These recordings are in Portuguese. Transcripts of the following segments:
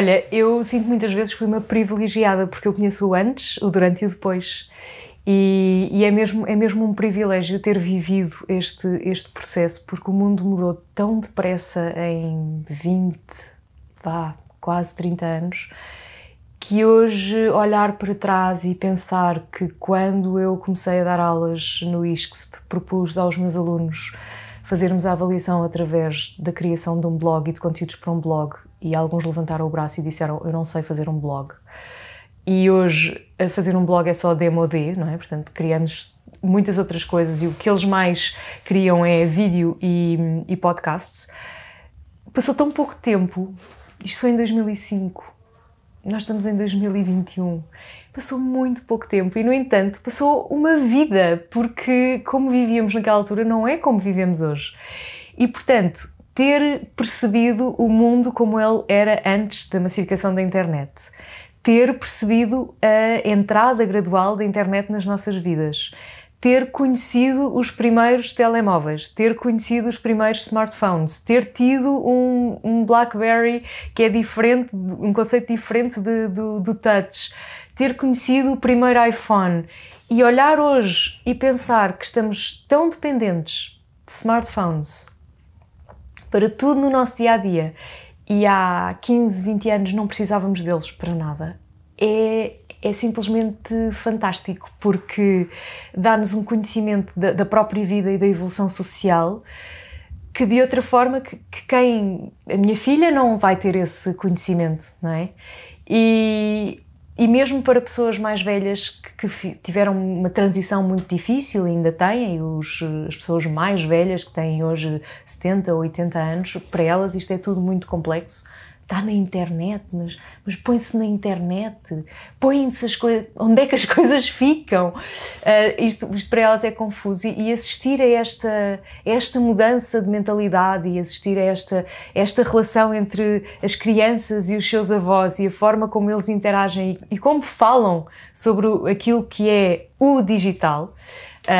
Olha, eu sinto muitas vezes que fui uma privilegiada, porque eu conheço o antes, o durante e o depois. E, e, é, mesmo, é mesmo um privilégio ter vivido este, este processo, porque o mundo mudou tão depressa em 20, vá, quase 30 anos, que hoje olhar para trás e pensar que quando eu comecei a dar aulas no ISCSP, propus aos meus alunos fazermos a avaliação através da criação de um blog e de conteúdos para um blog e alguns levantaram o braço e disseram: Eu não sei fazer um blog. E hoje, eh, fazer um blog é só demodé, não é? Portanto, criamos muitas outras coisas e o que eles mais criam é vídeo e, e podcasts. Passou tão pouco tempo, isto foi em 2005, nós estamos em 2021. Passou muito pouco tempo e, no entanto, passou uma vida, porque como vivíamos naquela altura não é como vivemos hoje. E, portanto, ter percebido o mundo como ele era antes da massificação da internet, ter percebido a entrada gradual da internet nas nossas vidas, ter conhecido os primeiros telemóveis, ter conhecido os primeiros smartphones, ter tido um, um BlackBerry que é diferente, um conceito diferente de, do, do touch, ter conhecido o primeiro iPhone e olhar hoje e pensar que estamos tão dependentes de smartphones, para tudo no nosso dia a dia. E há 15, 20 anos não precisávamos deles para nada. É, é simplesmente fantástico porque dá-nos um conhecimento da, da, própria vida e da evolução social que de outra forma que, que, quem a minha filha não vai ter esse conhecimento, não é? E e mesmo para pessoas mais velhas que, que tiveram uma transição muito difícil, ainda têm, os, as pessoas mais velhas que têm hoje 70, 80 anos, para elas isto é tudo muito complexo está na internet, mas, mas põe-se na internet, põe se as coisas, onde é que as coisas ficam? Uh, isto, isto, para elas é confuso e, e assistir a esta, esta mudança de mentalidade e assistir a esta, esta relação entre as crianças e os seus avós e a forma como eles interagem e, e como falam sobre aquilo que é o digital, um,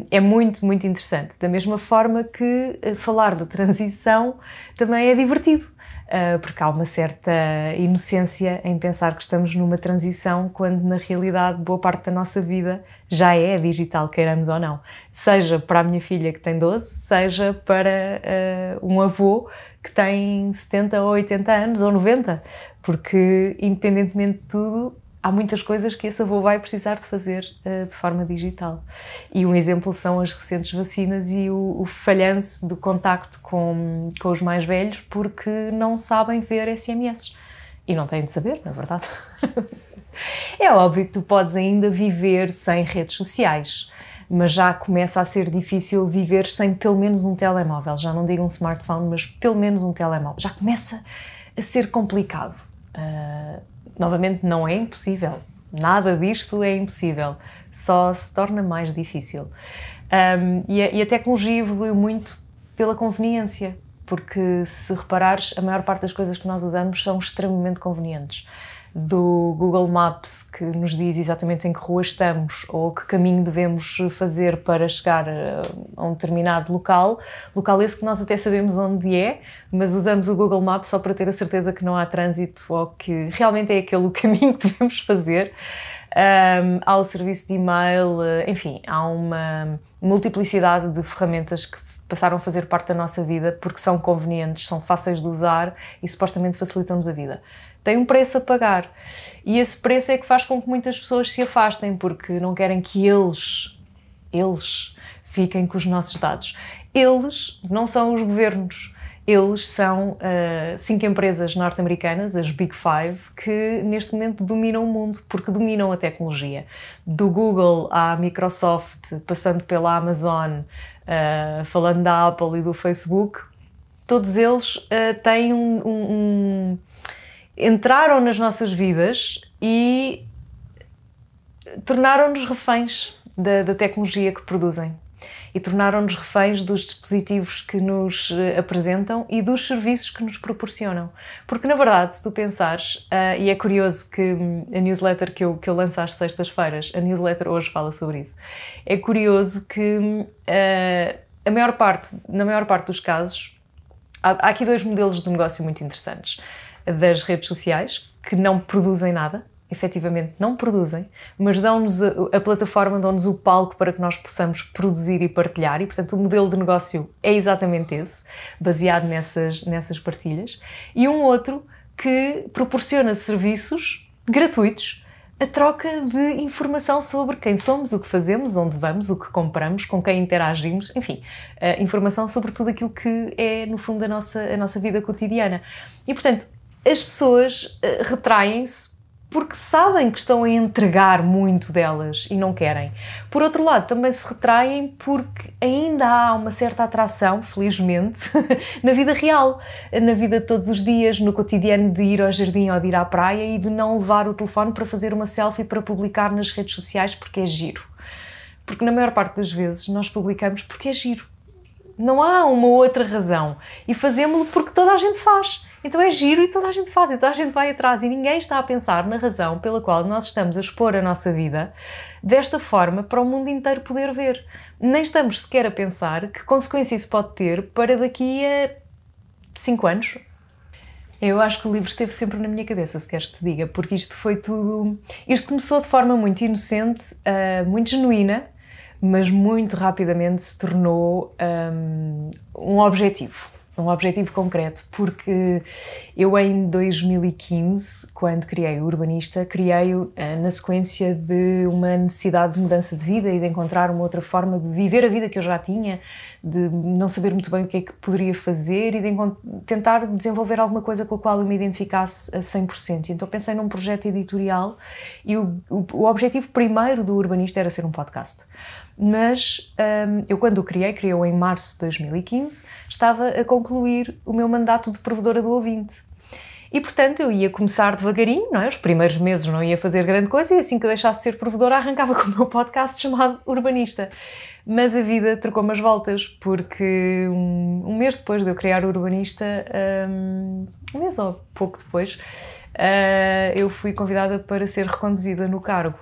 ehm, é muito, muito interessante. Da mesma forma que eh, falar da transição também é divertido. Ah, porque há uma certa inocência em pensar que estamos numa transição quando na realidade boa parte da nossa vida já é digital, queiramos ou não. Seja para a minha filha que tem 12, seja para uh, um avô que tem 70 ou 80 anos ou 90, porque independentemente de tudo, há muitas coisas que esse avô vai precisar de fazer uh, de forma digital. E um exemplo são as recentes vacinas e o, o falhanço do contacto com, com os mais velhos porque não sabem ver SMS. E não têm de saber, na verdade. é óbvio que tu podes ainda viver sem redes sociais, mas já começa a ser difícil viver sem pelo menos um telemóvel. Já não digo um smartphone, mas pelo menos um telemóvel. Já começa a ser complicado. Uh, novamente, não é impossível. Nada disto é impossível. Só se torna mais difícil. Um, e, a, e a tecnologia evoluiu muito pela conveniência, porque se reparares, a maior parte das coisas que nós usamos são extremamente convenientes do Google Maps que nos diz exatamente em que rua estamos ou que caminho devemos fazer para chegar eh, a um determinado local. Local esse que nós até sabemos onde é, mas usamos o Google Maps só para ter a certeza que não há trânsito ou que realmente é aquele o caminho que devemos fazer. Um, há o serviço de e-mail, eh, enfim, há uma multiplicidade de ferramentas que passaram a fazer parte da nossa vida porque são convenientes, são fáceis de usar e supostamente facilitam-nos a vida tem um preço a pagar. E esse preço é que faz com que muitas pessoas se afastem, porque não querem que eles, eles, fiquem com os nossos dados. Eles não são os governos. Eles são uh, cinco empresas norte-americanas, as Big Five, que neste momento dominam o mundo, porque dominam a tecnologia. Do Google à Microsoft, passando pela Amazon, uh, falando da Apple e do Facebook, todos eles uh, têm um, um, um entraram nas nossas vidas e tornaram-nos reféns da, da, tecnologia que produzem e tornaram-nos reféns dos dispositivos que nos eh, apresentam e dos serviços que nos proporcionam. Porque, na verdade, se tu pensares, uh, e é curioso que hum, a newsletter que eu, que eu lanço às sextas-feiras, a newsletter hoje fala sobre isso, é curioso que uh, a maior parte, na maior parte dos casos, há, há aqui dois modelos de negócio muito interessantes das redes sociais, que não produzem nada, efetivamente não produzem, mas dão-nos a, a, plataforma, dão-nos o palco para que nós possamos produzir e partilhar, e portanto o modelo de negócio é exatamente esse, baseado nessas, nessas partilhas, e um outro que proporciona serviços gratuitos a troca de informação sobre quem somos, o que fazemos, onde vamos, o que compramos, com quem interagimos, enfim, eh, informação sobre tudo aquilo que é, no fundo, a nossa, a nossa vida cotidiana. E, portanto, as pessoas eh, retraem-se porque sabem que estão a entregar muito delas e não querem. Por outro lado, também se retraem porque ainda há uma certa atração, felizmente, na vida real, na vida de todos os dias, no cotidiano de ir ao jardim ou de ir à praia e de não levar o telefone para fazer uma selfie para publicar nas redes sociais porque é giro. Porque na maior parte das vezes nós publicamos porque é giro. Não há uma outra razão. E fazemos-lo porque toda a gente faz. Então é giro e toda a gente faz, e toda a gente vai atrás, e ninguém está a pensar na razão pela qual nós estamos a expor a nossa vida desta forma para o mundo inteiro poder ver. Nem estamos sequer a pensar que consequência isso pode ter para daqui a 5 anos, eu acho que o livro esteve sempre na minha cabeça, se queres que te diga, porque isto foi tudo. Isto começou de forma muito inocente, uh, muito genuína, mas muito rapidamente se tornou um, ah, um objetivo um objetivo concreto, porque eu em 2015, quando criei o Urbanista, criei-o eh, na sequência de uma necessidade de mudança de vida e de encontrar uma outra forma de viver a vida que eu já tinha, de não saber muito bem o que é que poderia fazer e de tentar desenvolver alguma coisa com a qual eu me identificasse a 100%. Então pensei num projeto editorial e o, o, o objetivo primeiro do Urbanista era ser um podcast mas um, eu quando o criei, criou em março de 2015, estava a concluir o meu mandato de provedora do ouvinte. E portanto eu ia começar devagarinho, não é? Os primeiros meses não ia fazer grande coisa e assim que deixasse de ser provedora arrancava com o meu podcast chamado Urbanista. Mas a vida trocou umas voltas, porque um, um mês depois de eu criar o Urbanista, um, um mês ou pouco depois, uh, eu fui convidada para ser reconduzida no cargo.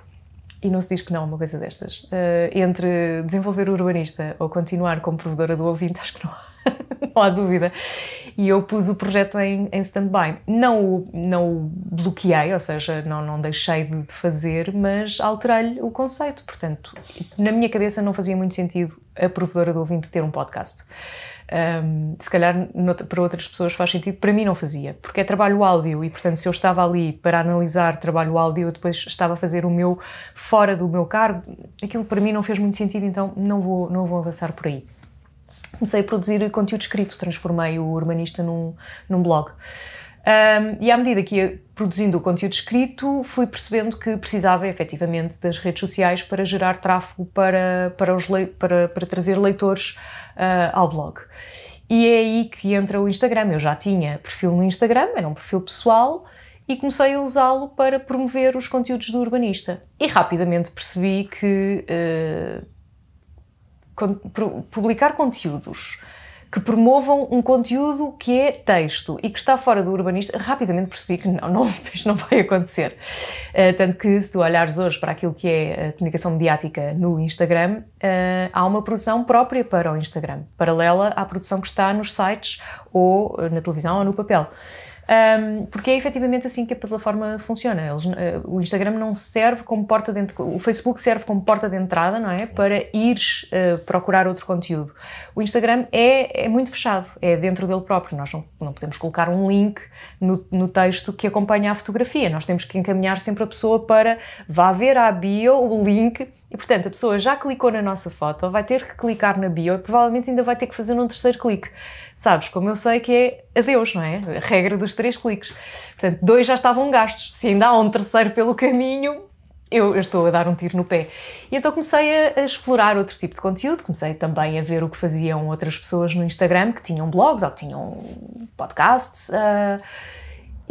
E não se diz que não uma coisa destas. Uh, entre desenvolver o urbanista ou continuar como provedora do ouvinte, acho que não há, não há dúvida. E eu pus o projeto em, em stand-by. Não, não o bloqueei, ou seja, não, não deixei de fazer, mas alterei-lhe o conceito. Portanto, na minha cabeça não fazia muito sentido a provedora do ouvinte ter um podcast. Um, se calhar para outras pessoas faz sentido, para mim não fazia, porque é trabalho áudio e, portanto, se eu estava ali para analisar trabalho áudio, eu depois estava a fazer o meu fora do meu cargo, aquilo para mim não fez muito sentido, então não vou, não vou avançar por aí. Comecei a produzir conteúdo escrito, transformei o Urbanista num, num blog. Um, e à medida que produzindo o conteúdo escrito, fui percebendo que precisava efetivamente das redes sociais para gerar tráfego para, para, os para, para trazer leitores uh, ao blog. E é aí que entra o Instagram. Eu já tinha perfil no Instagram, era um perfil pessoal, e comecei a usá-lo para promover os conteúdos do urbanista. E rapidamente percebi que uh, publicar conteúdos que promovam um conteúdo que é texto e que está fora do urbanista, rapidamente percebi que não, não isto não vai acontecer. Uh, tanto que se tu olhares hoje para aquilo que é a comunicação mediática no Instagram, uh, há uma produção própria para o Instagram, paralela à produção que está nos sites ou eh, na televisão ou no papel um, porque é efetivamente assim que a plataforma funciona. Eles, uh, o Instagram não serve como porta de o Facebook serve como porta de entrada, não é? Para ires uh, procurar outro conteúdo. O Instagram é, é, muito fechado, é dentro dele próprio. Nós não, não podemos colocar um link no, no texto que acompanha a fotografia. Nós temos que encaminhar sempre a pessoa para vá ver à bio o link e portanto, a pessoa já clicou na nossa foto, vai ter que clicar na bio e provavelmente ainda vai ter que fazer um terceiro clique. Sabes, como eu sei que é adeus, não é? A regra dos três cliques. Portanto, dois já estavam gastos. Se ainda há um terceiro pelo caminho, eu, eu, estou a dar um tiro no pé. E então comecei a, a, explorar outro tipo de conteúdo, comecei também a ver o que faziam outras pessoas no Instagram que tinham blogs ou que tinham podcasts. Uh,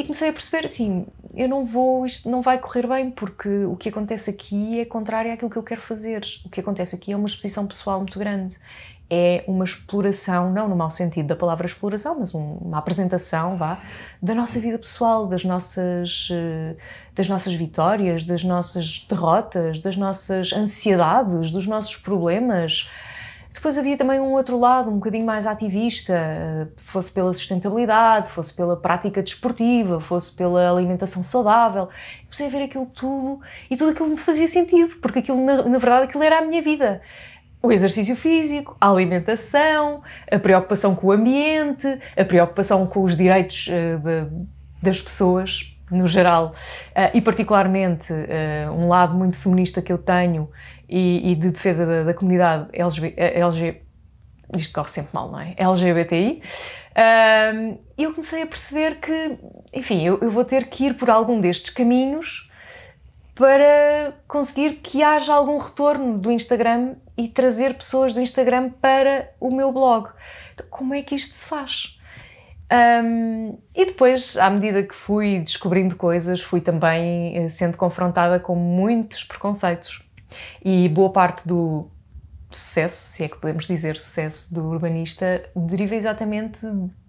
e comecei a perceber assim, eu não vou, isto não vai correr bem porque o que acontece aqui é contrário àquilo que eu quero fazer. O que acontece aqui é uma exposição pessoal muito grande. É uma exploração, não no mau sentido da palavra exploração, mas uma apresentação, vá, da nossa vida pessoal, das nossas, eh, das nossas vitórias, das nossas derrotas, das nossas ansiedades, dos nossos problemas. Depois havia também um outro lado, um bocadinho mais ativista, eh, fosse pela sustentabilidade, fosse pela prática desportiva, fosse pela alimentação saudável. Eu comecei a ver aquilo tudo e tudo aquilo me fazia sentido, porque aquilo, na, na verdade, aquilo era a minha vida. O exercício físico, a alimentação, a preocupação com o ambiente, a preocupação com os direitos uh, de, das pessoas no geral, uh, e particularmente uh, um lado muito feminista que eu tenho e, e de defesa da, da comunidade LGB, eh, LG, isto corre sempre mal, não é? LGBTI, um, eu comecei a perceber que, enfim, eu, eu vou ter que ir por algum destes caminhos para conseguir que haja algum retorno do Instagram e trazer pessoas do Instagram para o meu blog. Então, como é que isto se faz? Um, e depois, à medida que fui descobrindo coisas, fui também eh, sendo confrontada com muitos preconceitos. E boa parte do sucesso, se é que podemos dizer sucesso, do urbanista deriva exatamente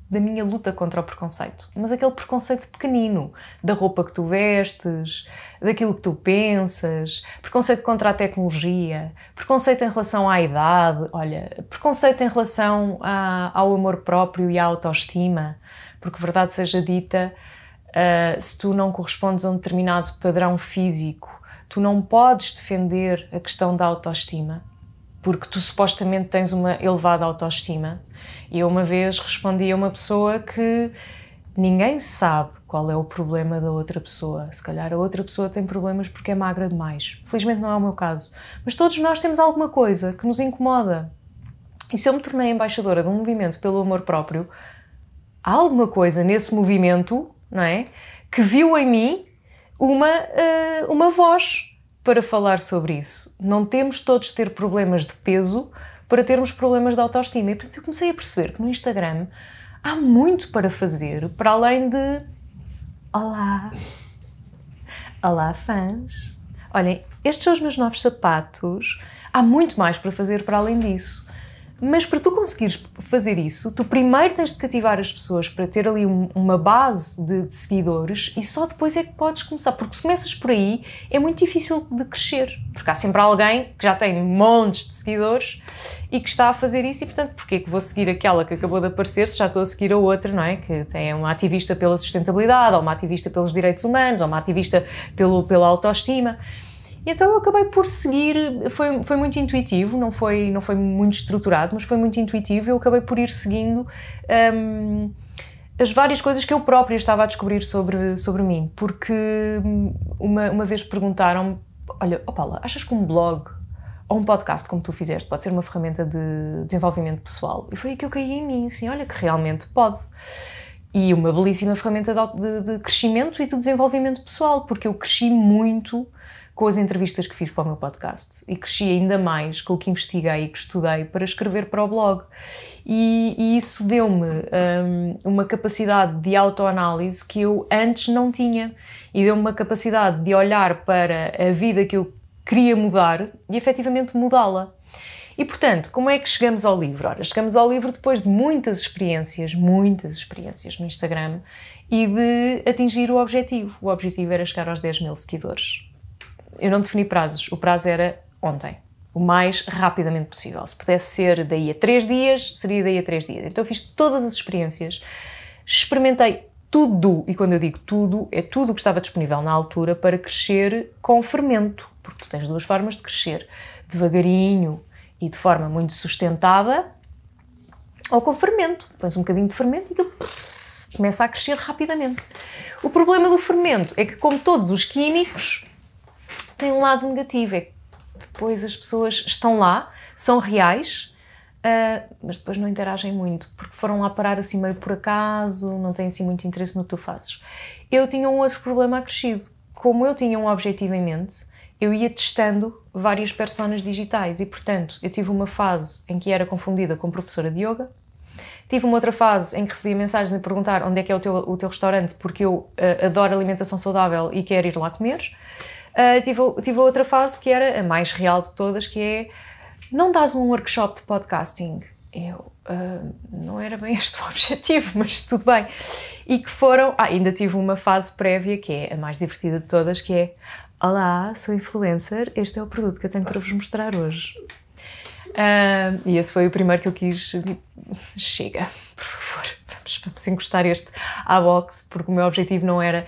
da minha luta contra o preconceito. Mas aquele preconceito pequenino, da roupa que tu vestes, daquilo que tu pensas, preconceito contra a tecnologia, preconceito em relação à idade, olha, preconceito em relação a, ao amor próprio e à autoestima, porque verdade seja dita, uh, se tu não correspondes a um determinado padrão físico tu não podes defender a questão da autoestima, porque tu supostamente tens uma elevada autoestima. E eu uma vez respondi a uma pessoa que ninguém sabe qual é o problema da outra pessoa. Se calhar a outra pessoa tem problemas porque é magra demais. Felizmente não é o meu caso. Mas todos nós temos alguma coisa que nos incomoda. E se eu me tornei embaixadora de um movimento pelo amor próprio, há alguma coisa nesse movimento, não é? Que viu em mim uma, uh, uma voz para falar sobre isso. Não temos todos ter problemas de peso para termos problemas de autoestima. E portanto eu comecei a perceber que no Instagram há muito para fazer, para além de Olá! Olá, fãs! Olhem, estes são os meus novos sapatos. Há muito mais para fazer para além disso. Mas para tu conseguires fazer isso, tu primeiro tens de cativar as pessoas para ter ali um, uma base de, de, seguidores e só depois é que podes começar. Porque se começas por aí, é muito difícil de crescer. Porque há sempre alguém que já tem montes de seguidores e que está a fazer isso e, portanto, porquê que vou seguir aquela que acabou de aparecer se já estou a seguir a outra, não é? Que é uma ativista pela sustentabilidade, ou uma ativista pelos direitos humanos, ou uma ativista pelo, pela autoestima. Então eu acabei por seguir, foi, foi muito intuitivo, não foi, não foi muito estruturado, mas foi muito intuitivo eu acabei por ir seguindo hum, as várias coisas que eu própria estava a descobrir sobre, sobre mim, porque hum, uma, uma vez perguntaram-me, olha, oh Paula, achas que um blog ou um podcast como tu fizeste pode ser uma ferramenta de desenvolvimento pessoal? E foi aí que eu caí em mim, assim, olha que realmente pode e uma belíssima ferramenta de, de, de, crescimento e de desenvolvimento pessoal, porque eu cresci muito com as entrevistas que fiz para o meu podcast. E cresci ainda mais com o que investiguei e que estudei para escrever para o blog. E, e isso deu-me um, uma capacidade de autoanálise que eu antes não tinha. E deu-me uma capacidade de olhar para a vida que eu queria mudar e efetivamente mudá-la. E portanto, como é que chegamos ao livro? Ora, chegamos ao livro depois de muitas experiências, muitas experiências no Instagram e de atingir o objetivo. O objetivo era chegar aos 10 mil seguidores eu não defini prazos, o prazo era ontem. O mais rapidamente possível. Se pudesse ser daí a três dias, seria daí a três dias. Então eu fiz todas as experiências, experimentei tudo, e quando eu digo tudo, é tudo o que estava disponível na altura para crescer com fermento, porque tu tens duas formas de crescer: devagarinho e de forma muito sustentada, ou com fermento. Pões um bocadinho de fermento e aquilo começa a crescer rapidamente. O problema do fermento é que, como todos os químicos, tem um lado negativo, é que depois as pessoas estão lá, são reais, uh, mas depois não interagem muito, porque foram lá parar assim meio por acaso, não têm assim muito interesse no que tu fazes. Eu tinha um outro problema acrescido. Como eu tinha um objetivo em mente, eu ia testando várias personas digitais e, portanto, eu tive uma fase em que era confundida com professora de yoga, tive uma outra fase em que recebia mensagens a perguntar onde é que é o teu, o teu restaurante, porque eu uh, adoro alimentação saudável e quero ir lá comer uh, tive, tive outra fase que era a mais real de todas, que é não dás um workshop de podcasting. Eu uh, não era bem este o objetivo, mas tudo bem. E que foram. Ah, ainda tive uma fase prévia que é a mais divertida de todas, que é Olá, sou influencer, este é o produto que eu tenho para vos mostrar hoje. Uh, e esse foi o primeiro que eu quis. Chega, por favor, vamos, vamos encostar este à box, porque o meu objetivo não era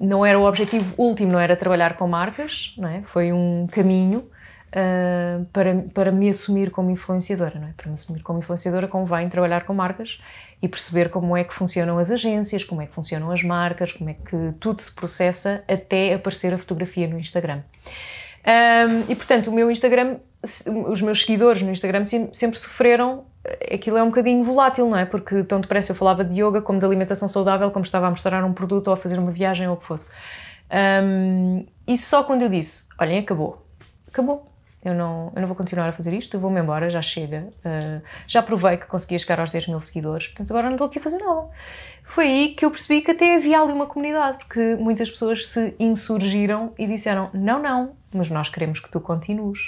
não era o objetivo último, não era trabalhar com marcas, não é? foi um caminho uh, para, para me assumir como influenciadora. Não é? Para me assumir como influenciadora convém trabalhar com marcas e perceber como é que funcionam as agências, como é que funcionam as marcas, como é que tudo se processa até aparecer a fotografia no Instagram. Um, ah, e portanto, o meu Instagram, os meus seguidores no Instagram sempre sofreram aquilo é um bocadinho volátil, não é? Porque tão depressa eu falava de yoga, como de alimentação saudável, como estava a mostrar um produto ou a fazer uma viagem ou o que fosse. Um, e só quando eu disse, olhem, acabou, acabou. Eu não, eu não vou continuar a fazer isto, eu vou-me embora, já chega. Uh, já provei que conseguia chegar aos 10 mil seguidores, portanto agora não estou aqui a fazer nada. Foi aí que eu percebi que até havia ali uma comunidade, porque muitas pessoas se insurgiram e disseram: não, não, mas nós queremos que tu continues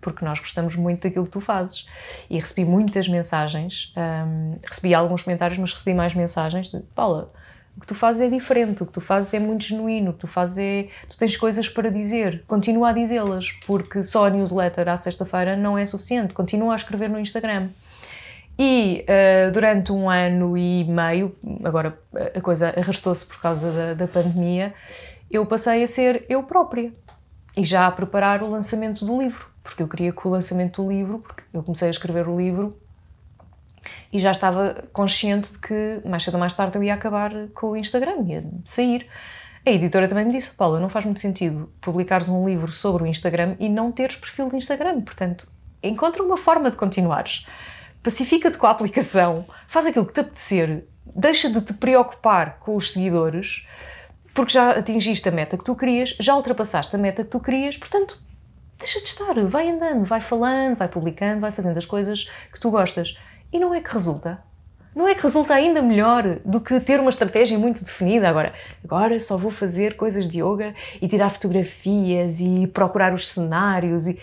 porque nós gostamos muito daquilo que tu fazes. E recebi muitas mensagens, um, recebi alguns comentários, mas recebi mais mensagens de Paula, o que tu fazes é diferente, o que tu fazes é muito genuíno, o que tu fazes é. Tu tens coisas para dizer, continua a dizê-las, porque só a newsletter à sexta-feira não é suficiente, continua a escrever no Instagram. E uh, durante um ano e meio, agora a coisa arrastou-se por causa da, da pandemia, eu passei a ser eu própria e já a preparar o lançamento do livro porque eu queria que o lançamento do livro, porque eu comecei a escrever o livro e já estava consciente de que mais cedo ou mais tarde eu ia acabar com o Instagram, ia sair. A editora também me disse: Paula, não faz muito sentido publicares um livro sobre o Instagram e não teres perfil de Instagram, portanto, encontra uma forma de continuares. Pacifica-te com a aplicação, faz aquilo que te apetecer, deixa de te preocupar com os seguidores, porque já atingiste a meta que tu querias, já ultrapassaste a meta que tu querias, portanto, deixa de estar, vai andando, vai falando, vai publicando, vai fazendo as coisas que tu gostas. E não é que resulta. Não é que resulta ainda melhor do que ter uma estratégia muito definida agora. Agora só vou fazer coisas de yoga e tirar fotografias e procurar os cenários e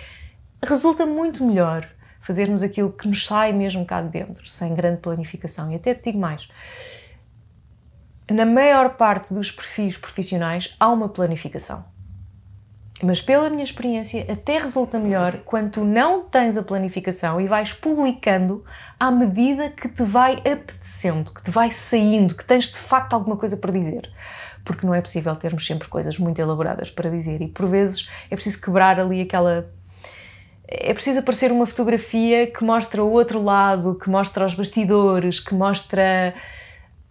resulta muito melhor fazermos aquilo que nos sai mesmo cá de dentro, sem grande planificação. E até te digo mais. Na maior parte dos perfis profissionais há uma planificação mas pela minha experiência, até resulta melhor quando tu não tens a planificação e vais publicando à medida que te vai apetecendo, que te vai saindo, que tens de facto alguma coisa para dizer. Porque não é possível termos sempre coisas muito elaboradas para dizer e por vezes é preciso quebrar ali aquela é preciso aparecer uma fotografia que mostra o outro lado, que mostra os bastidores, que mostra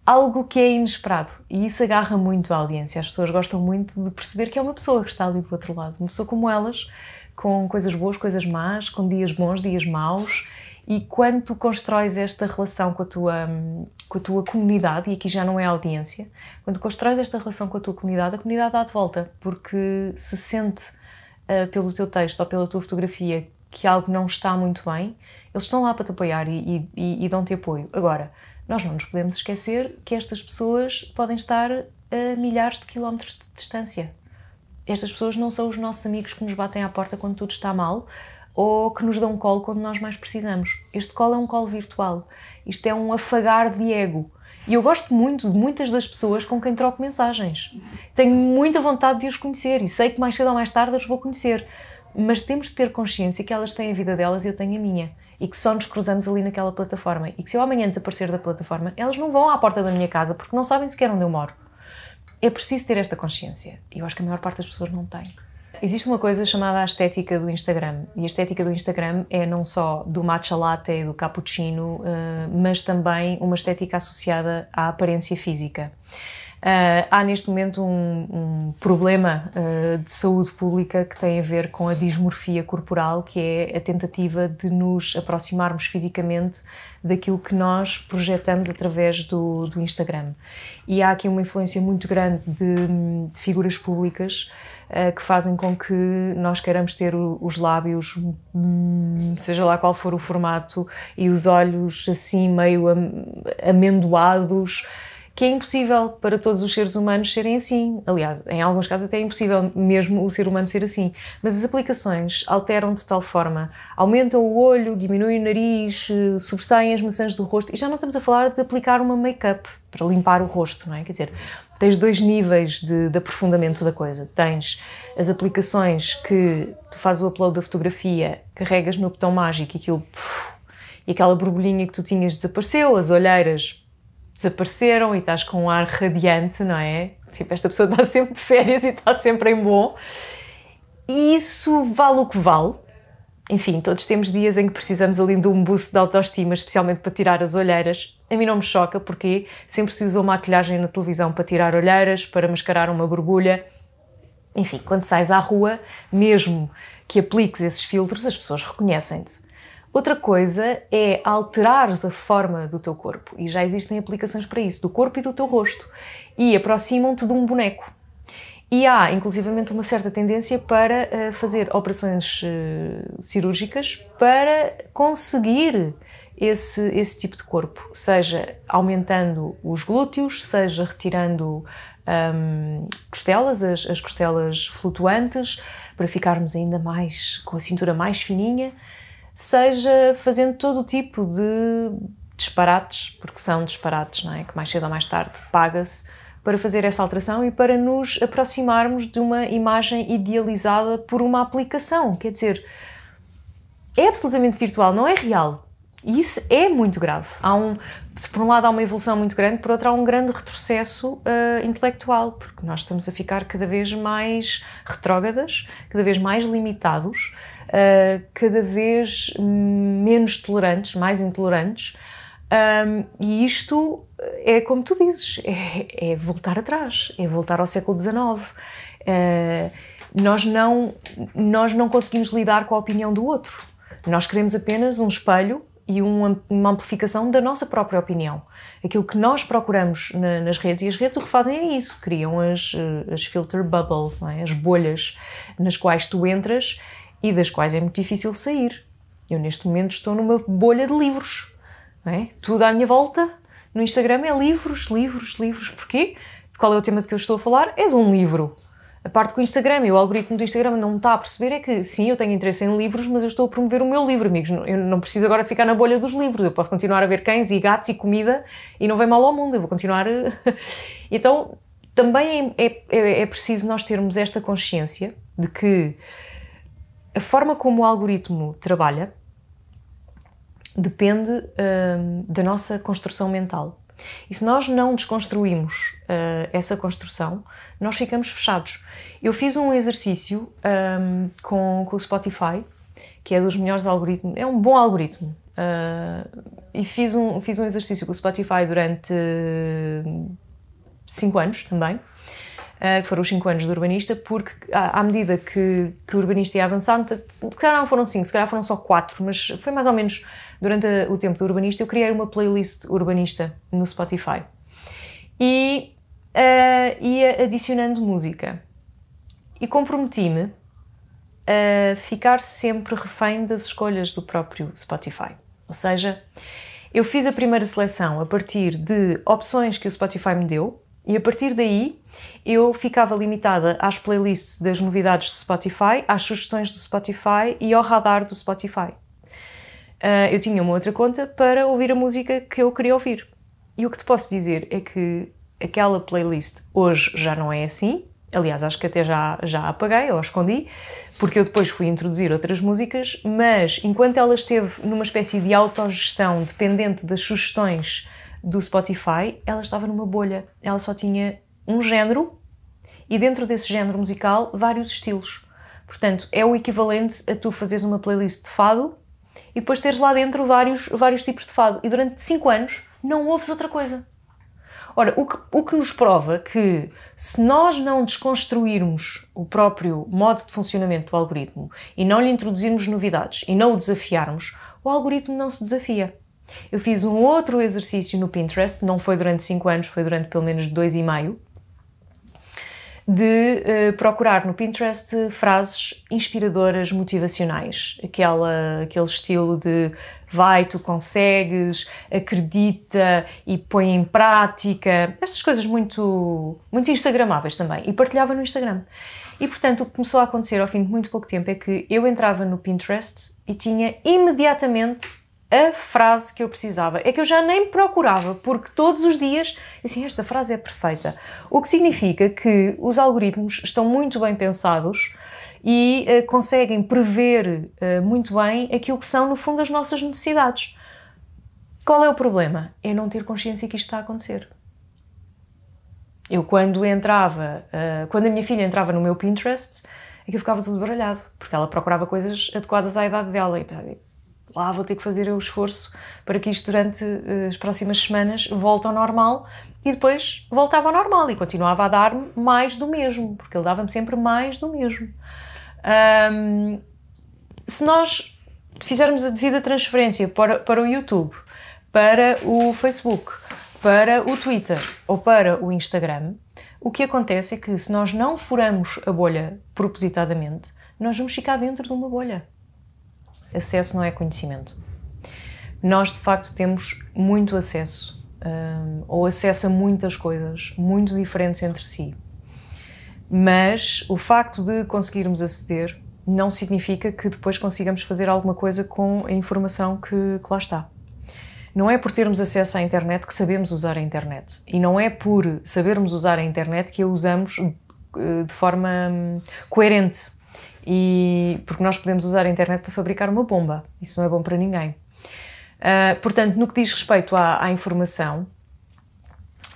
algo que é inesperado e isso agarra muito a audiência. As pessoas gostam muito de perceber que é uma pessoa que está ali do outro lado, uma pessoa como elas, com coisas boas, coisas más, com dias bons, dias maus. E quando tu constróis esta relação com a tua, com a tua comunidade, e aqui já não é audiência, quando constróis esta relação com a tua comunidade, a comunidade dá-te volta, porque se sente uh, pelo teu texto ou pela tua fotografia que algo não está muito bem, eles estão lá para te apoiar e, e, e dão-te apoio. Agora, nós não nos podemos esquecer que estas pessoas podem estar a milhares de quilómetros de distância. Estas pessoas não são os nossos amigos que nos batem à porta quando tudo está mal ou que nos dão um colo quando nós mais precisamos. Este colo é um colo virtual. Isto é um afagar de ego. E eu gosto muito de muitas das pessoas com quem troco mensagens. Tenho muita vontade de os conhecer e sei que mais cedo ou mais tarde as vou conhecer. Mas temos de ter consciência que elas têm a vida delas e eu tenho a minha e que só nos cruzamos ali naquela plataforma e que se eu amanhã desaparecer da plataforma, elas não vão à porta da minha casa porque não sabem sequer onde eu moro. É preciso ter esta consciência e eu acho que a maior parte das pessoas não tem. Existe uma coisa chamada a estética do Instagram e a estética do Instagram é não só do matcha latte, do cappuccino, eh, mas também uma estética associada à aparência física. Eh, há neste momento um, um problema uh, de saúde pública que tem a ver com a dismorfia corporal, que é a tentativa de nos aproximarmos fisicamente daquilo que nós projetamos através do, do Instagram. E há aqui uma influência muito grande de, de figuras públicas eh, que fazem com que nós queiramos ter os lábios, hum, seja lá qual for o formato, e os olhos assim meio amendoados que é impossível para todos os seres humanos serem assim. Aliás, em alguns casos até é impossível mesmo o ser humano ser assim. Mas as aplicações alteram de tal forma, aumentam o olho, diminuem o nariz, eh, sobressaem as maçãs do rosto. E já não estamos a falar de aplicar uma make-up para limpar o rosto, não é? Quer dizer, tens dois níveis de, de, aprofundamento da coisa. Tens as aplicações que tu fazes o upload da fotografia, carregas no botão mágico e aquilo... Puf, e aquela borbulhinha que tu tinhas desapareceu, as olheiras desapareceram e estás com um ar radiante, não é? Tipo, esta pessoa está sempre de férias e está sempre em bom. E isso vale o que vale. Enfim, todos temos dias em que precisamos ali de um boost de autoestima, especialmente para tirar as olheiras. A mim não me choca porque sempre se usou maquilhagem na televisão para tirar olheiras, para mascarar uma borbulha. Enfim, quando sais à rua, mesmo que apliques esses filtros, as pessoas reconhecem-te. Outra coisa é alterar a forma do teu corpo, e já existem aplicações para isso, do corpo e do teu rosto, e aproximam-te de um boneco. E há, inclusivamente, uma certa tendência para uh, fazer operações uh, cirúrgicas para conseguir esse, esse tipo de corpo, seja aumentando os glúteos, seja retirando um, costelas, as, as costelas flutuantes, para ficarmos ainda mais com a cintura mais fininha seja fazendo todo o tipo de disparates, porque são disparates, não é? Que mais cedo ou mais tarde paga-se para fazer essa alteração e para nos aproximarmos de uma imagem idealizada por uma aplicação. Quer dizer, é absolutamente virtual, não é real. E isso é muito grave. Há um se por um lado há uma evolução muito grande, por outro há um grande retrocesso uh, intelectual, porque nós estamos a ficar cada vez mais retrógradas, cada vez mais limitados, uh, cada vez menos tolerantes, mais intolerantes. Um, ehm, e isto é como tu dizes, é, é, voltar atrás, é voltar ao século XIX. Uh, eh, nós, não, nós não conseguimos lidar com a opinião do outro. Nós queremos apenas um espelho e uma amplificação da nossa própria opinião. Aquilo que nós procuramos na, nas redes, e as redes o que fazem é isso, criam as, eh, as filter bubbles, é? as bolhas nas quais tu entras e das quais é muito difícil sair. Eu neste momento estou numa bolha de livros, é? tudo à minha volta no Instagram é livros, livros, livros, porquê? Qual é o tema de que eu estou a falar? És um livro. A parte com o Instagram e o algoritmo do Instagram não está a perceber é que, sim, eu tenho interesse em livros, mas eu estou a promover o meu livro, amigos. Eu não preciso agora de ficar na bolha dos livros. Eu posso continuar a ver cães e gatos e comida e não vem mal ao mundo. Eu vou continuar. Eh, então, também é, é, é, é preciso nós termos esta consciência de que a forma como o algoritmo trabalha depende hum, da nossa construção mental. E se nós não desconstruímos uh, essa construção, nós ficamos fechados. Eu fiz um exercício um, ehm, com, com o Spotify, que é dos melhores algoritmos, é um bom algoritmo. Uh, e fiz um, fiz um exercício com o Spotify durante 5 anos também eh, que foram os 5 anos do urbanista, porque à, medida que, que o urbanista ia avançando, se calhar não foram 5, se calhar foram só 4, mas foi mais ou menos durante o tempo do urbanista, eu criei uma playlist urbanista no Spotify e uh, eh, ia adicionando música. E comprometi-me a ficar sempre refém das escolhas do próprio Spotify. Ou seja, eu fiz a primeira seleção a partir de opções que o Spotify me deu e a partir daí eu ficava limitada às playlists das novidades do Spotify, às sugestões do Spotify e ao radar do Spotify uh, eu tinha uma outra conta para ouvir a música que eu queria ouvir. E o que te posso dizer é que aquela playlist hoje já não é assim. Aliás, acho que até já, já apaguei ou escondi, porque eu depois fui introduzir outras músicas, mas enquanto ela esteve numa espécie de autogestão dependente das sugestões do Spotify, ela estava numa bolha. Ela só tinha um género e dentro desse género musical vários estilos. Portanto, é o equivalente a tu fazeres uma playlist de fado e depois teres lá dentro vários, vários tipos de fado. E durante 5 anos não ouves outra coisa. Ora, o que, o que nos prova que se nós não desconstruirmos o próprio modo de funcionamento do algoritmo e não lhe introduzirmos novidades e não o desafiarmos, o algoritmo não se desafia. Eu fiz um outro exercício no Pinterest, não foi durante 5 anos, foi durante pelo menos 2,5, de uh, procurar no Pinterest frases inspiradoras, motivacionais, aquela, aquele estilo de vai, tu consegues, acredita e põe em prática, estas coisas muito, muito instagramáveis também, e partilhava no Instagram. E portanto, o que começou a acontecer ao fim de muito pouco tempo é que eu entrava no Pinterest e tinha imediatamente a frase que eu precisava. É que eu já nem procurava, porque todos os dias, assim, esta frase é perfeita. O que significa que os algoritmos estão muito bem pensados e uh, conseguem prever uh, muito bem aquilo que são, no fundo, as nossas necessidades. Qual é o problema? É não ter consciência que isto está a acontecer. Eu, quando entrava, uh, quando a minha filha entrava no meu Pinterest, é eu ficava tudo baralhado, porque ela procurava coisas adequadas à idade dela. E pensava, ah, vou ter que fazer o esforço para que isto durante eh, as próximas semanas volte ao normal e depois voltava ao normal e continuava a dar-me mais do mesmo, porque ele dava-me sempre mais do mesmo. Um, se nós fizermos a devida transferência para, para o YouTube, para o Facebook, para o Twitter ou para o Instagram, o que acontece é que se nós não furamos a bolha propositadamente, nós vamos ficar dentro de uma bolha. Acesso não é conhecimento. Nós, de facto, temos muito acesso, um, ou acesso a muitas coisas, muito diferentes entre si. Mas o facto de conseguirmos aceder não significa que depois consigamos fazer alguma coisa com a informação que, que lá está. Não é por termos acesso à internet que sabemos usar a internet. E não é por sabermos usar a internet que a usamos hum, de forma hum, coerente. E, porque nós podemos usar a internet para fabricar uma bomba, isso não é bom para ninguém. Uh, portanto, no que diz respeito à, à informação,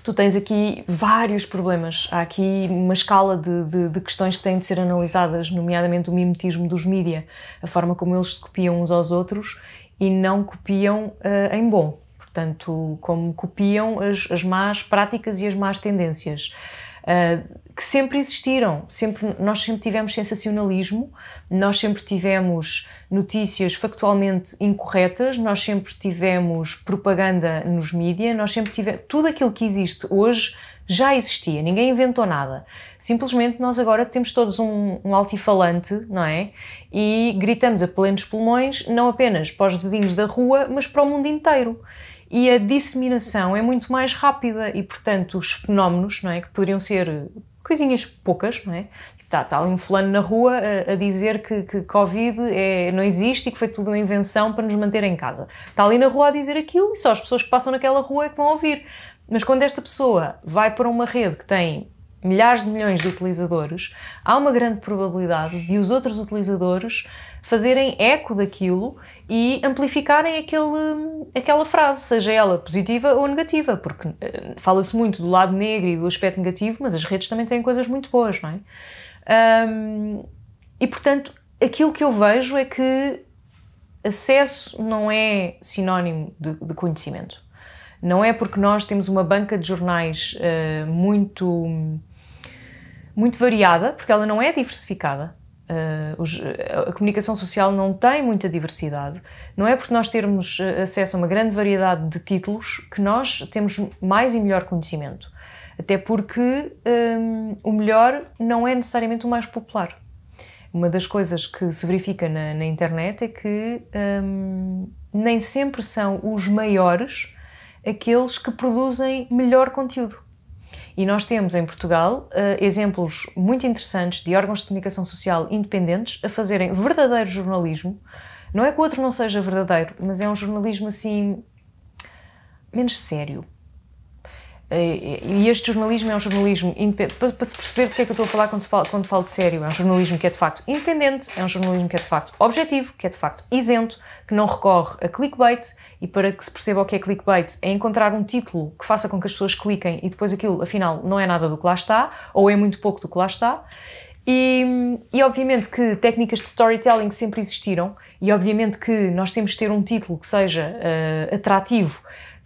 tu tens aqui vários problemas. Há aqui uma escala de, de, de, questões que têm de ser analisadas, nomeadamente o mimetismo dos mídia, a forma como eles se copiam uns aos outros e não copiam uh, em bom. Portanto, como copiam as, as más práticas e as más tendências. Uh, que sempre existiram, sempre, nós sempre tivemos sensacionalismo, nós sempre tivemos notícias factualmente incorretas, nós sempre tivemos propaganda nos mídias, nós sempre tivemos. Tudo aquilo que existe hoje já existia, ninguém inventou nada. Simplesmente nós agora temos todos um, um altifalante, não é? E gritamos a plenos pulmões, não apenas para os vizinhos da rua, mas para o mundo inteiro e a disseminação é muito mais rápida e, portanto, os fenómenos não é, que poderiam ser coisinhas poucas, não é? Está tipo, tá ali um fulano na rua a, a dizer que, que Covid é, não existe e que foi tudo uma invenção para nos manter em casa. Está ali na rua a dizer aquilo e só as pessoas que passam naquela rua é que vão ouvir. Mas quando esta pessoa vai para uma rede que tem milhares de milhões de utilizadores, há uma grande probabilidade de os outros utilizadores fazerem eco daquilo e amplificarem aquele, aquela frase, seja ela positiva ou negativa, porque eh, fala-se muito do lado negro e do aspecto negativo, mas as redes também têm coisas muito boas, não é? Um, e portanto, aquilo que eu vejo é que acesso não é sinónimo de, de conhecimento. Não é porque nós temos uma banca de jornais uh, muito, muito variada, porque ela não é diversificada. Uh, os, a comunicação social não tem muita diversidade. Não é porque nós termos ah, acesso a uma grande variedade de títulos que nós temos mais e melhor conhecimento. Até porque um, ah, o melhor não é necessariamente o mais popular. Uma das coisas que se verifica na, na internet é que um, nem sempre são os maiores aqueles que produzem melhor conteúdo e nós temos em Portugal uh, exemplos muito interessantes de órgãos de comunicação social independentes a fazerem verdadeiro jornalismo. Não é que o outro não seja verdadeiro, mas é um jornalismo assim menos sério. Eh, e este jornalismo é um jornalismo independente. Para se perceber do que é que eu estou a falar quando, falo, quando falo de sério, é um jornalismo que é de facto independente, é um jornalismo que é de facto objetivo, que é de facto isento, que não recorre a clickbait. E para que se perceba o que é clickbait, é encontrar um título que faça com que as pessoas cliquem e depois aquilo, afinal, não é nada do que lá está, ou é muito pouco do que lá está. E, e, obviamente que técnicas de storytelling sempre existiram, e obviamente que nós temos de ter um título que seja uh, atrativo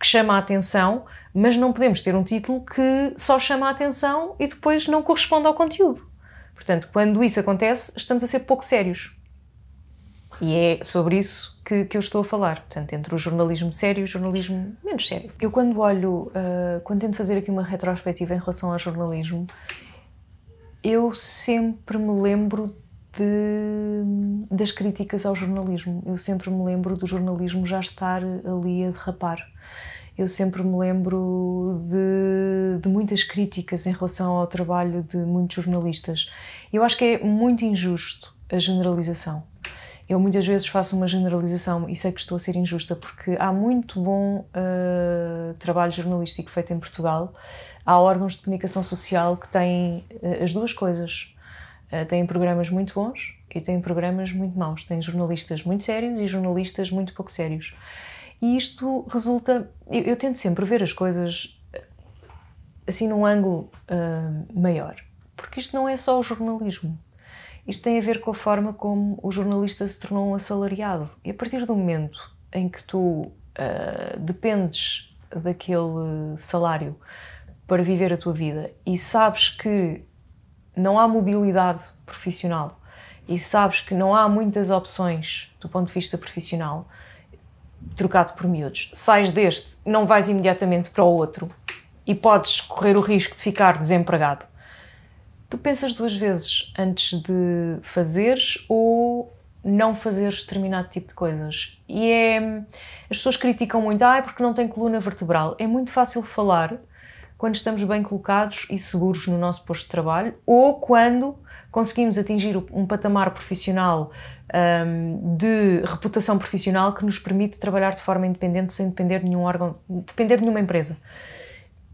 que chama a atenção, mas não podemos ter um título que só chama a atenção e depois não corresponde ao conteúdo. Portanto, quando isso acontece, estamos a ser pouco sérios. E é sobre isso que, que eu estou a falar, portanto, entre o jornalismo sério e o jornalismo menos sério. Eu, quando olho, uh, quando tento fazer aqui uma retrospectiva em relação ao jornalismo, eu sempre me lembro de, das críticas ao jornalismo. Eu sempre me lembro do jornalismo já estar ali a derrapar eu sempre me lembro de, de, muitas críticas em relação ao trabalho de muitos jornalistas. Eu acho que é muito injusto a generalização. Eu muitas vezes faço uma generalização e sei que estou a ser injusta porque há muito bom uh, trabalho jornalístico feito em Portugal. Há órgãos de comunicação social que têm uh, as duas coisas. Uh, têm programas muito bons e têm programas muito maus. Têm jornalistas muito sérios e jornalistas muito pouco sérios. E isto resulta. Eu, eu tento sempre ver as coisas assim num ângulo uh, maior, porque isto não é só o jornalismo. Isto tem a ver com a forma como o jornalista se tornou um assalariado. E a partir do momento em que tu uh, dependes daquele salário para viver a tua vida e sabes que não há mobilidade profissional e sabes que não há muitas opções do ponto de vista profissional, trocado por miúdos. Sais deste, não vais imediatamente para o outro e podes correr o risco de ficar desempregado. Tu pensas duas vezes antes de fazeres ou não fazeres determinado tipo de coisas. E é. As pessoas criticam muito, ah, é porque não tem coluna vertebral. É muito fácil falar quando estamos bem colocados e seguros no nosso posto de trabalho ou quando conseguimos atingir um patamar profissional um, de reputação profissional que nos permite trabalhar de forma independente sem depender de nenhum órgão, depender de nenhuma empresa.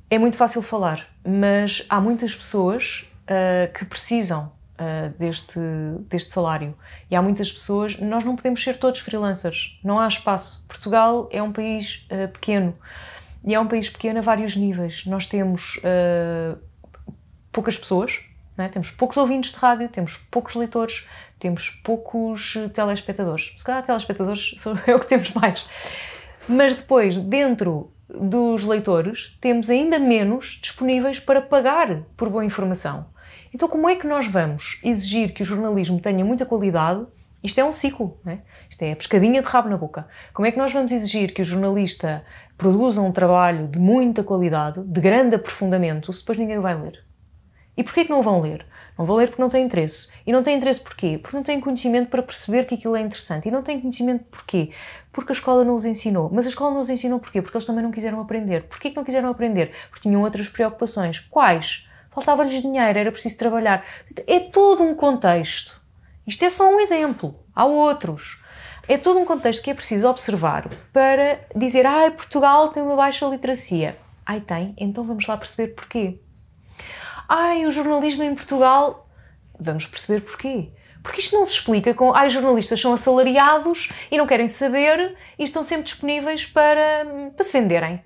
É muito fácil falar, mas há muitas pessoas uh, que precisam uh, deste, deste salário. E há muitas pessoas, nós não podemos ser todos freelancers, não há espaço. Portugal é um país uh, pequeno e é um país pequeno a vários níveis. Nós temos poucas pessoas é? Temos poucos ouvintes de rádio, temos poucos leitores, temos poucos eh, telespectadores. Se calhar telespectadores sou eu que temos mais. Mas depois, dentro dos leitores, temos ainda menos disponíveis para pagar por boa informação. Então, como é que nós vamos exigir que o jornalismo tenha muita qualidade? Isto é um ciclo, é? isto é a pescadinha de rabo na boca. Como é que nós vamos exigir que o jornalista produza um trabalho de muita qualidade, de grande aprofundamento, se depois ninguém o vai ler? E porquê que não vão ler? Não vão ler porque não têm interesse. E não têm interesse porquê? Porque não têm conhecimento para perceber que aquilo é interessante. E não têm conhecimento porquê? Porque a escola não os ensinou. Mas a escola não os ensinou porquê? Porque eles também não quiseram aprender. Porquê que não quiseram aprender? Porque tinham outras preocupações. Quais? Faltava-lhes dinheiro, era preciso trabalhar. É todo um contexto. Isto é só um exemplo. Há outros. É todo um contexto que é preciso observar para dizer, ah, Portugal tem uma baixa literacia. Ai, tem? Então vamos lá perceber porquê ai, o jornalismo em Portugal. Vamos perceber porquê. Porque isto não se explica com, ai, jornalistas são assalariados e não querem saber e estão sempre disponíveis para, para se venderem.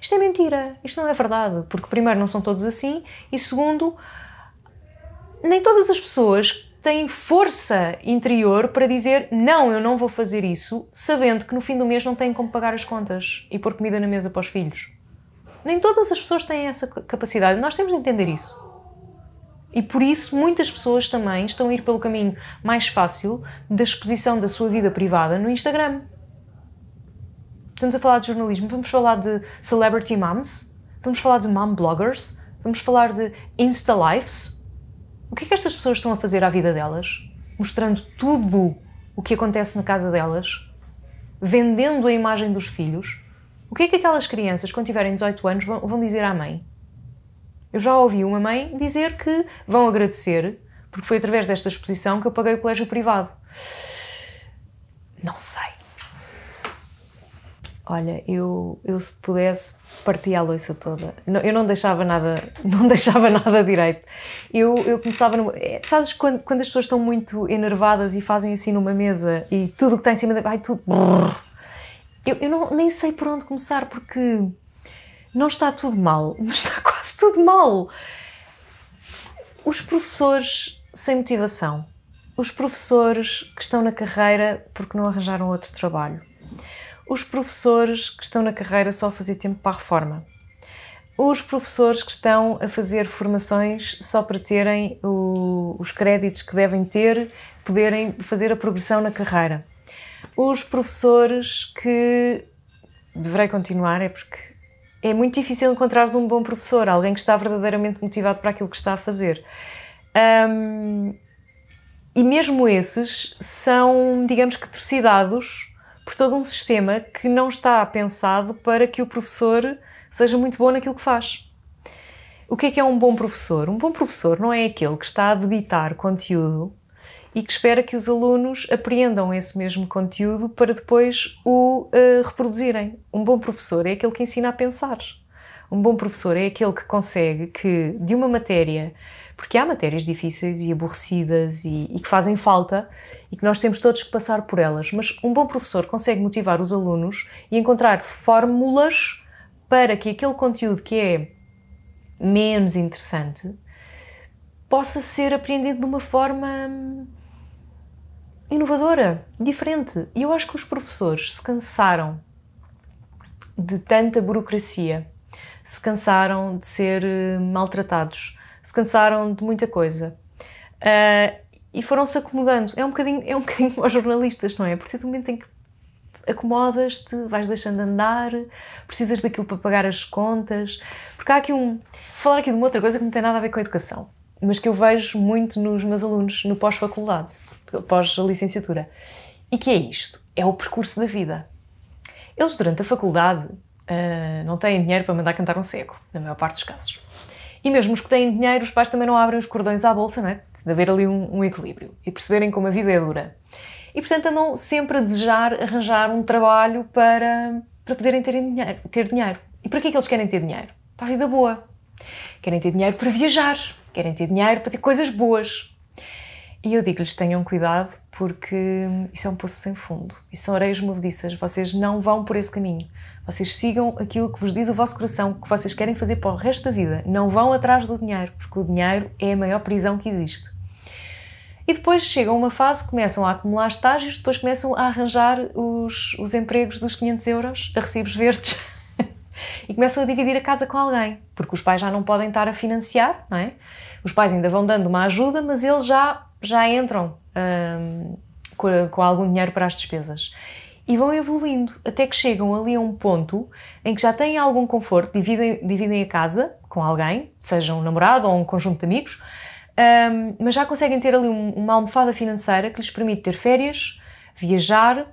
Isto é mentira, isto não é verdade, porque primeiro não são todos assim e segundo, nem todas as pessoas têm força interior para dizer não, eu não vou fazer isso, sabendo que no fim do mês não têm como pagar as contas e pôr comida na mesa para os filhos. Nem todas as pessoas têm essa capacidade. Nós temos de entender isso. E por isso muitas pessoas também estão a ir pelo caminho mais fácil da exposição da sua vida privada no Instagram. Estamos a falar de jornalismo, vamos falar de celebrity moms, vamos falar de mom bloggers, vamos falar de Insta Lives. O que é que estas pessoas estão a fazer à vida delas? Mostrando tudo o que acontece na casa delas, vendendo a imagem dos filhos, o que é que aquelas crianças, quando tiverem 18 anos, vão, vão dizer à mãe? Eu já ouvi uma mãe dizer que vão agradecer, porque foi através desta exposição que eu paguei o colégio privado. Não sei. Olha, eu, eu se pudesse partia a louça toda. eu não deixava nada, não deixava nada direito. Eu, eu começava numa, é, sabes quando, quando as pessoas estão muito enervadas e fazem assim numa mesa e tudo o que está em cima da, ai tudo, brrr, eu, eu não, nem sei por onde começar porque não está tudo mal, mas está quase tudo mal. Os professores sem motivação, os professores que estão na carreira porque não arranjaram outro trabalho, os professores que estão na carreira só a fazer tempo para a reforma, os professores que estão a fazer formações só para terem o, os créditos que devem ter, poderem fazer a progressão na carreira. Os professores que deverei continuar é porque é muito difícil encontrar-se um bom professor, alguém que está verdadeiramente motivado para aquilo que está a fazer. Um, e mesmo esses são, digamos que, torcidados por todo um sistema que não está pensado para que o professor seja muito bom naquilo que faz. O que é que é um bom professor? Um bom professor não é aquele que está a debitar conteúdo e que espera que os alunos apreendam esse mesmo conteúdo para depois o uh, reproduzirem. Um bom professor é aquele que ensina a pensar. Um bom professor é aquele que consegue que, de uma matéria, porque há matérias difíceis e aborrecidas e, e, que fazem falta e que nós temos todos que passar por elas, mas um bom professor consegue motivar os alunos e encontrar fórmulas para que aquele conteúdo que é menos interessante possa ser apreendido de uma forma hum, inovadora, diferente. E eu acho que os professores se cansaram de tanta burocracia, se cansaram de ser eh, maltratados, se cansaram de muita coisa. Uh, e foram-se acomodando. É um bocadinho, é um bocadinho como aos jornalistas, não é? A partir do momento em que acomodas-te, vais deixando andar, precisas daquilo para pagar as contas. Porque há aqui um. Vou falar aqui de uma outra coisa que não tem nada a ver com a educação, mas que eu vejo muito nos meus alunos no pós-faculdade pós-licenciatura. E que é isto? É o percurso da vida. Eles, durante a faculdade, uh, não têm dinheiro para mandar cantar um cego, na maior parte dos casos. E mesmo os que têm dinheiro, os pais também não abrem os cordões à bolsa, não é? De haver ali um, um equilíbrio e perceberem como a vida é dura. E, portanto, andam sempre a desejar arranjar um trabalho para, para poderem ter dinheiro, ter dinheiro. E para que é que eles querem ter dinheiro? Para a vida boa. Querem ter dinheiro para viajar, querem ter dinheiro para ter coisas boas. E eu digo-lhes: tenham cuidado, porque isso é um poço sem fundo, isso são areias movediças, vocês não vão por esse caminho. Vocês sigam aquilo que vos diz o vosso coração, que vocês querem fazer para o resto da vida. Não vão atrás do dinheiro, porque o dinheiro é a maior prisão que existe. E depois chegam a uma fase, começam a acumular estágios, depois começam a arranjar os, os empregos dos 500 euros, a recibos verdes. e começam a dividir a casa com alguém, porque os pais já não podem estar a financiar, não é? Os pais ainda vão dando uma ajuda, mas eles já, já entram hum, com, com algum dinheiro para as despesas e vão evoluindo até que chegam ali a um ponto em que já têm algum conforto, dividem, dividem a casa com alguém, seja um namorado ou um conjunto de amigos, hum, mas já conseguem ter ali um, uma almofada financeira que lhes permite ter férias, viajar,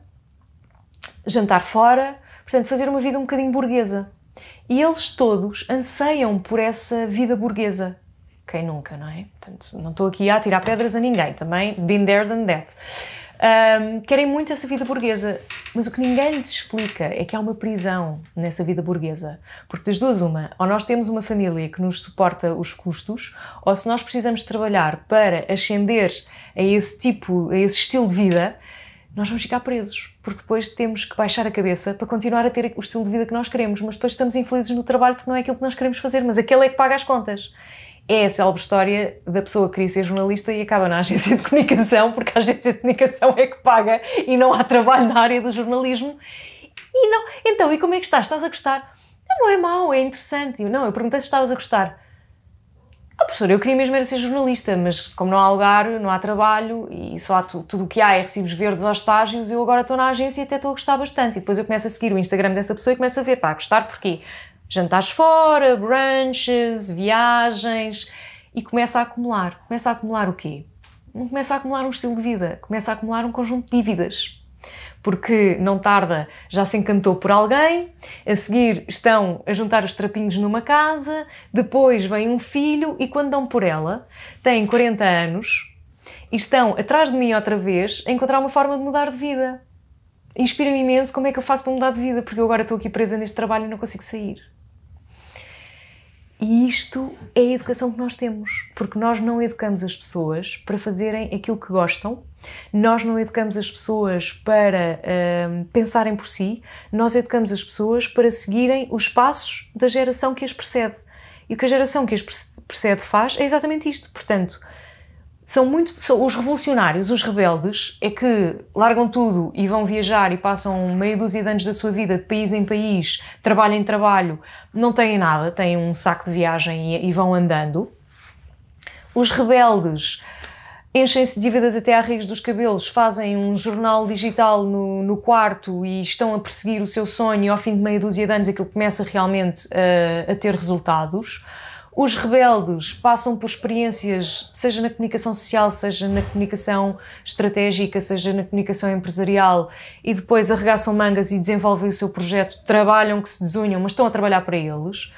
jantar fora, portanto, fazer uma vida um bocadinho burguesa. E eles todos anseiam por essa vida burguesa. Quem nunca, não é? Portanto, não estou aqui a tirar pedras a ninguém, também been there than that. Um, querem muito essa vida burguesa, mas o que ninguém lhes explica é que há uma prisão nessa vida burguesa. Porque das duas, uma, ou nós temos uma família que nos suporta os custos, ou se nós precisamos trabalhar para ascender a esse tipo, a esse estilo de vida, nós vamos ficar presos porque depois temos que baixar a cabeça para continuar a ter o estilo de vida que nós queremos, mas depois estamos infelizes no trabalho porque não é aquilo que nós queremos fazer, mas aquele é que paga as contas. É a célebre história da pessoa que queria ser jornalista e acaba na agência de comunicação, porque a agência de comunicação é que paga e não há trabalho na área do jornalismo. E não, então, e como é que estás? Estás a gostar? Não, não é mau, é interessante. não, eu perguntei se estavas a gostar. Ah, professora, eu queria mesmo era ser jornalista, mas como não há lugar, não há trabalho e só há tu, tudo o que há é recibos verdes aos estágios, eu agora estou na agência e até estou a gostar bastante. E depois eu começo a seguir o Instagram dessa pessoa e começo a ver, pá, a gostar porquê? Jantares fora, brunches, viagens e começa a acumular. Começa a acumular o quê? Começa a acumular um estilo de vida, começa a acumular um conjunto de dívidas porque não tarda já se encantou por alguém, a seguir estão a juntar os trapinhos numa casa, depois vem um filho e quando dão por ela, tem 40 anos e estão atrás de mim outra vez a encontrar uma forma de mudar de vida. Inspira-me imenso como é que eu faço para mudar de vida, porque eu agora estou aqui presa neste trabalho e não consigo sair. E isto é a educação que nós temos, porque nós não educamos as pessoas para fazerem aquilo que gostam nós não educamos as pessoas para hum, pensarem por si, nós educamos as pessoas para seguirem os passos da geração que as precede. E o que a geração que as precede faz é exatamente isto. Portanto, são muito são os revolucionários, os rebeldes, é que largam tudo e vão viajar e passam meia dúzia de anos da sua vida de país em país, trabalho em trabalho, não têm nada, têm um saco de viagem e, e vão andando. Os rebeldes enchem-se dívidas até à raiz dos cabelos, fazem um jornal digital no, no, quarto e estão a perseguir o seu sonho e ao fim de meia dúzia de anos aquilo começa realmente eh, a ter resultados. Os rebeldes passam por experiências, seja na comunicação social, seja na comunicação estratégica, seja na comunicação empresarial, e depois arregaçam mangas e desenvolvem o seu projeto, trabalham que se desunham, mas estão a trabalhar para eles.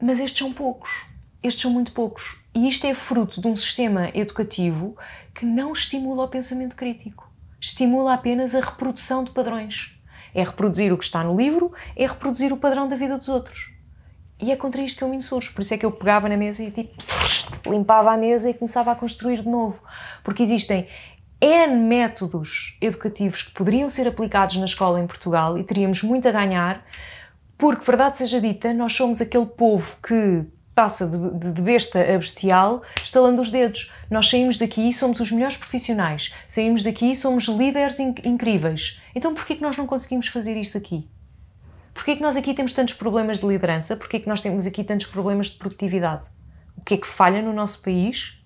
Mas estes são poucos estes são muito poucos. E isto é fruto de um sistema educativo que não estimula o pensamento crítico, estimula apenas a reprodução de padrões. É reproduzir o que está no livro, é reproduzir o padrão da vida dos outros. E é contra isto que eu me insurjo, por isso é que eu pegava na mesa e tipo, limpava a mesa e começava a construir de novo. Porque existem N métodos educativos que poderiam ser aplicados na escola em Portugal e teríamos muito a ganhar, porque, verdade seja dita, nós somos aquele povo que passa de, de, besta a bestial, estalando os dedos. Nós saímos daqui e somos os melhores profissionais. Saímos daqui e somos líderes incríveis. Então porquê que nós não conseguimos fazer isto aqui? Porquê que nós aqui temos tantos problemas de liderança? Porquê que nós temos aqui tantos problemas de produtividade? O que é que falha no nosso país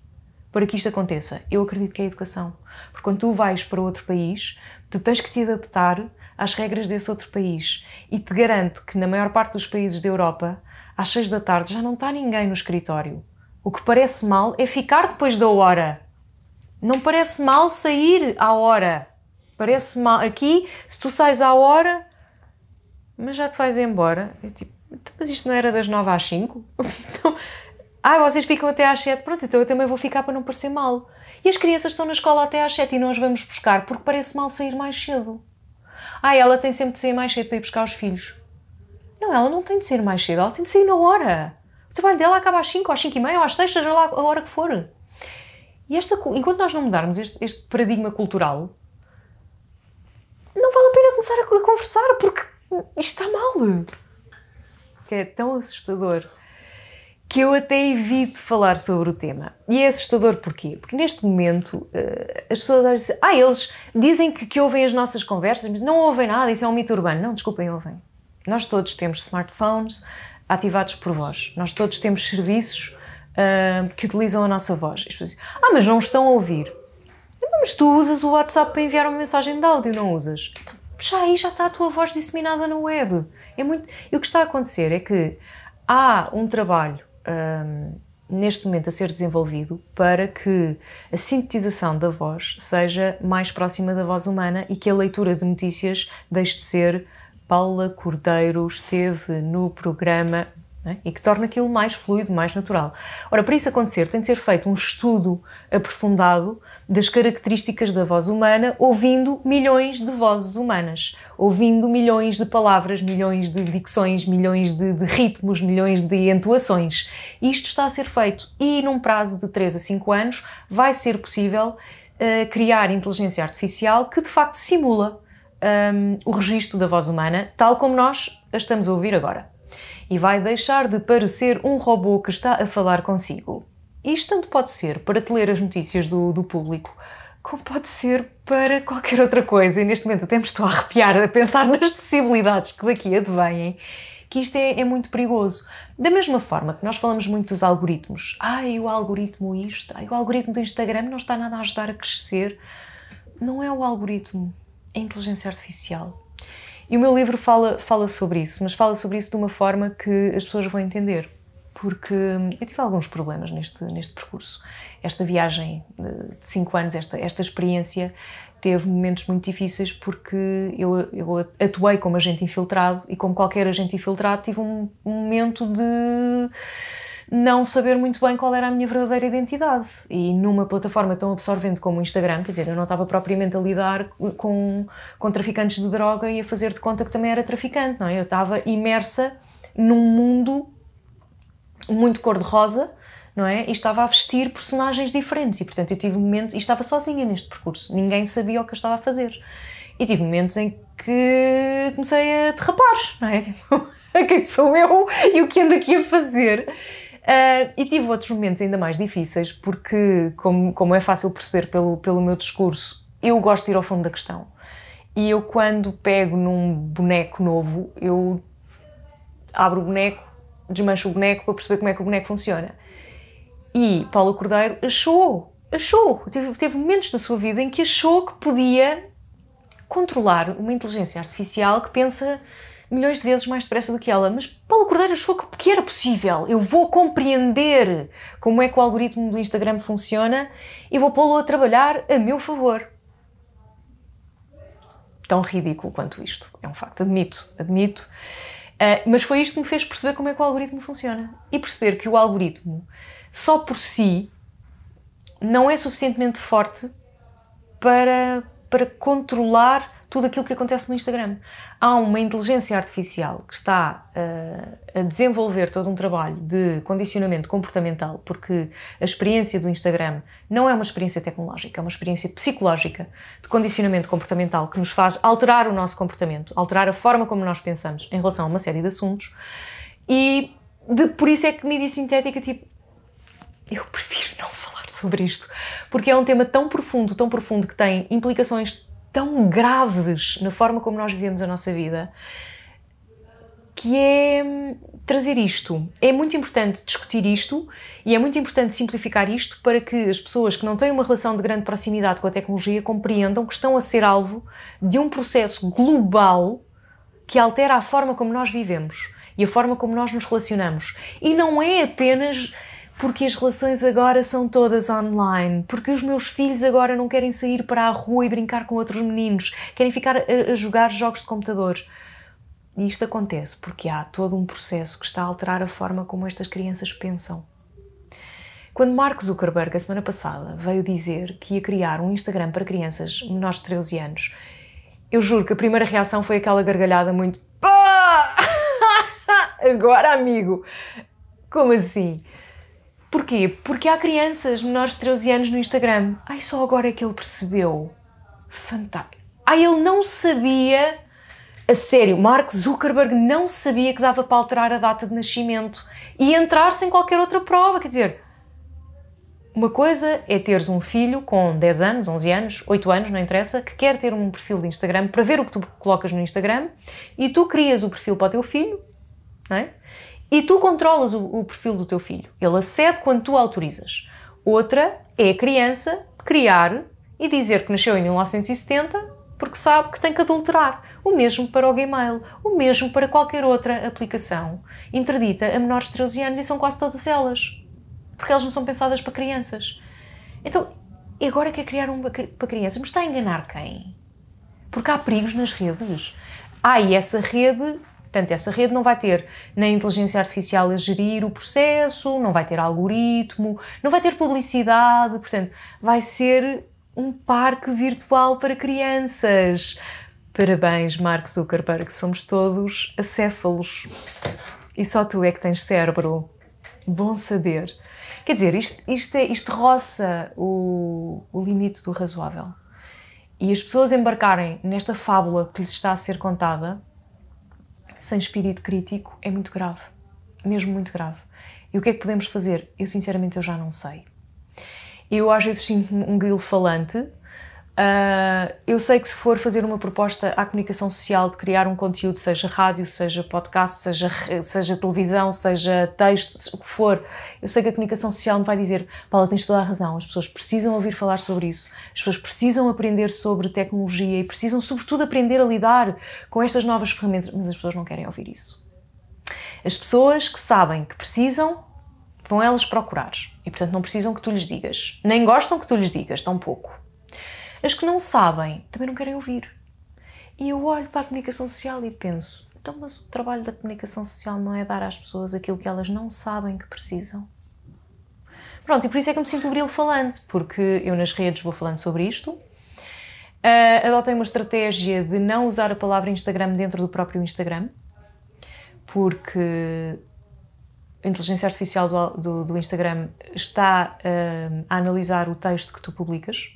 para que isto aconteça? Eu acredito que é a educação. Porque quando tu vais para outro país, tu tens que te adaptar às regras desse outro país. E te garanto que na maior parte dos países da Europa, às seis da tarde já não está ninguém no escritório. O que parece mal é ficar depois da hora. Não parece mal sair à hora. Parece mal. Aqui, se tu sais à hora, mas já te vais embora. Eu, tipo, então, mas isto não era das nove às cinco? Então, ah, vocês ficam até às sete. Pronto, então eu também vou ficar para não parecer mal. E as crianças estão na escola até às sete e não as vamos buscar porque parece mal sair mais cedo. Ah, ela tem sempre de sair mais cedo para ir buscar os filhos. Não, ela não tem de sair mais cedo, ela tem de sair na hora. O trabalho dela acaba às 5, às 5 e meia, às 6, seja lá a hora que for. E esta, enquanto nós não mudarmos este, este paradigma cultural, não vale a pena começar a, conversar, porque isto está mal. Que é tão assustador que eu até evito falar sobre o tema. E é assustador porquê? Porque neste momento eh, as pessoas dizem, ah, eles dizem que, que ouvem as nossas conversas, mas não ouvem nada, isso é um mito urbano. Não, desculpem, ouvem. Nós todos temos smartphones ativados por voz, nós todos temos serviços uh, que utilizam a nossa voz. As pessoas dizem, ah, mas não estão a ouvir. Mas tu usas o WhatsApp para enviar uma mensagem de áudio, não usas? Já aí já está a tua voz disseminada na web. É muito... E o que está a acontecer é que há um trabalho um, ah, neste momento a ser desenvolvido para que a sintetização da voz seja mais próxima da voz humana e que a leitura de notícias deixe de ser Paula Cordeiro esteve no programa é? e que torna aquilo mais fluido, mais natural. Ora, para isso acontecer, tem de ser feito um estudo aprofundado das características da voz humana, ouvindo milhões de vozes humanas, ouvindo milhões de palavras, milhões de dicções, milhões de, de ritmos, milhões de entoações. Isto está a ser feito e, num prazo de 3 a 5 anos, vai ser possível uh, criar inteligência artificial que de facto simula um, o registro da voz humana, tal como nós a estamos a ouvir agora. E vai deixar de parecer um robô que está a falar consigo. Isto tanto pode ser para te ler as notícias do, do público, como pode ser para qualquer outra coisa. E neste momento até me estou a arrepiar a pensar nas possibilidades que daqui advêm que isto é, é, muito perigoso. Da mesma forma que nós falamos muito dos algoritmos. Ai, o algoritmo isto, ai, o algoritmo do Instagram não está nada a ajudar a crescer. Não é o algoritmo, é inteligência artificial. E o meu livro fala, fala sobre isso, mas fala sobre isso de uma forma que as pessoas vão entender, porque hum, eu tive alguns problemas neste, neste percurso. Esta viagem de 5 anos, esta, esta experiência, teve momentos muito difíceis porque eu, eu atuei como agente infiltrado e, como qualquer agente infiltrado, tive um, um momento de não saber muito bem qual era a minha verdadeira identidade. E numa plataforma tão absorvente como o Instagram, quer dizer, eu não estava propriamente a lidar com, com traficantes de droga e a fazer de conta que também era traficante, não é? Eu estava imersa num mundo muito cor-de-rosa, não é? E estava a vestir personagens diferentes e, portanto, eu tive momentos... E estava sozinha neste percurso. Ninguém sabia o que eu estava a fazer. E tive momentos em que comecei a derrapar, não é? Tipo, quem sou eu e o que ando aqui a fazer? Uh, e tive outros momentos ainda mais difíceis, porque, como, como é fácil perceber pelo, pelo meu discurso, eu gosto de ir ao fundo da questão. E eu, quando pego num boneco novo, eu abro o boneco, desmancho o boneco para perceber como é que o boneco funciona. E Paulo Cordeiro achou, achou, teve, teve momentos da sua vida em que achou que podia controlar uma inteligência artificial que pensa milhões de vezes mais depressa do que ela. Mas Paulo Cordeiro achou que era possível. Eu vou compreender como é que o algoritmo do Instagram funciona e vou pô-lo a trabalhar a meu favor. Tão ridículo quanto isto. É um facto, admito, admito. Uh, mas foi isto que me fez perceber como é que o algoritmo funciona. E perceber que o algoritmo, só por si, não é suficientemente forte para, para controlar tudo aquilo que acontece no Instagram. Há uma inteligência artificial que está uh, a desenvolver todo um trabalho de condicionamento comportamental, porque a experiência do Instagram não é uma experiência tecnológica, é uma experiência psicológica de condicionamento comportamental que nos faz alterar o nosso comportamento, alterar a forma como nós pensamos em relação a uma série de assuntos. E de, por isso é que mídia sintética, tipo, eu prefiro não falar sobre isto, porque é um tema tão profundo, tão profundo que tem implicações tão graves na forma como nós vivemos a nossa vida, que é hum, trazer isto. É muito importante discutir isto e é muito importante simplificar isto para que as pessoas que não têm uma relação de grande proximidade com a tecnologia compreendam que estão a ser alvo de um processo global que altera a forma como nós vivemos e a forma como nós nos relacionamos. E não é apenas porque as relações agora são todas online, porque os meus filhos agora não querem sair para a rua e brincar com outros meninos, querem ficar a, a jogar jogos de computador. E isto acontece porque há todo um processo que está a alterar a forma como estas crianças pensam. Quando Mark Zuckerberg, a semana passada, veio dizer que ia criar um Instagram para crianças menores de 13 anos, eu juro que a primeira reação foi aquela gargalhada muito. Agora, amigo! Como assim? Porquê? Porque há crianças menores de 13 anos no Instagram. Ai, só agora é que ele percebeu. Fantástico. Ai, ele não sabia. A sério, Mark Zuckerberg não sabia que dava para alterar a data de nascimento e entrar sem qualquer outra prova. Quer dizer, uma coisa é teres um filho com 10 anos, 11 anos, 8 anos, não interessa, que quer ter um perfil de Instagram para ver o que tu colocas no Instagram e tu crias o perfil para o teu filho, não é? E tu controlas o, o perfil do teu filho. Ele acede quando tu autorizas. Outra é a criança criar e dizer que nasceu em 1970 porque sabe que tem que adulterar. O mesmo para o Gmail, o mesmo para qualquer outra aplicação interdita a menores de 13 anos e são quase todas elas, porque elas não são pensadas para crianças. Então, agora quer criar um para crianças, mas está a enganar quem? Porque há perigos nas redes. Há ah, e essa rede Portanto, essa rede não vai ter nem inteligência artificial a gerir o processo, não vai ter algoritmo, não vai ter publicidade, portanto, vai ser um parque virtual para crianças. Parabéns, Mark Zuckerberg, somos todos acéfalos. E só tu é que tens cérebro. Bom saber. Quer dizer, isto, isto, é, isto roça o, o limite do razoável. E as pessoas embarcarem nesta fábula que lhes está a ser contada sem espírito crítico é muito grave, mesmo muito grave. E o que é que podemos fazer? Eu sinceramente eu já não sei. Eu às vezes sinto-me um grilo falante, Uh, eu sei que se for fazer uma proposta à comunicação social de criar um conteúdo, seja rádio, seja podcast, seja, seja televisão, seja texto, o que for, eu sei que a comunicação social me vai dizer: Paula, tens toda a razão, as pessoas precisam ouvir falar sobre isso, as pessoas precisam aprender sobre tecnologia e precisam, sobretudo, aprender a lidar com estas novas ferramentas, mas as pessoas não querem ouvir isso. As pessoas que sabem que precisam, vão elas procurar e, portanto, não precisam que tu lhes digas, nem gostam que tu lhes digas, tampouco as que não sabem também não querem ouvir. E eu olho para a comunicação social e penso: então, mas o trabalho da comunicação social não é dar às pessoas aquilo que elas não sabem que precisam? Pronto, e por isso é que eu me sinto um grilo falante, porque eu nas redes vou falando sobre isto. Uh, adotei uma estratégia de não usar a palavra Instagram dentro do próprio Instagram, porque a inteligência artificial do, do, do Instagram está uh, a analisar o texto que tu publicas